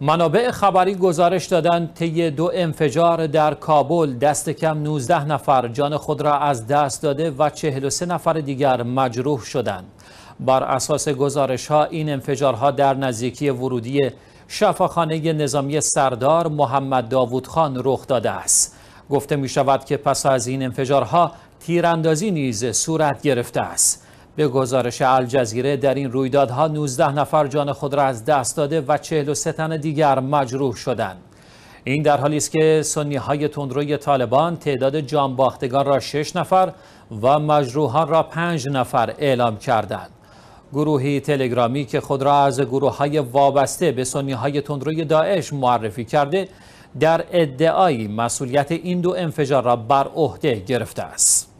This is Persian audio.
منابع خبری گزارش دادند طی دو انفجار در کابل دست کم 19 نفر جان خود را از دست داده و 43 نفر دیگر مجروح شدند. بر اساس گزارش ها این انفجارها در نزدیکی ورودی شفاخانه نظامی سردار محمد داوود خان رخ داده است. گفته می شود که پس از این انفجارها تیراندازی نیز صورت گرفته است. به گزارش الجزیره در این رویدادها 19 نفر جان خود را از دست داده و 43 تن دیگر مجروح شدند. این در حالی است که سنی های تندروی طالبان تعداد جانباختگان را 6 نفر و مجروحان را 5 نفر اعلام کردند. گروهی تلگرامی که خود را از گروه های وابسته به سنی های تندروی داعش معرفی کرده در ادعای مسئولیت این دو انفجار را بر عهده گرفته است.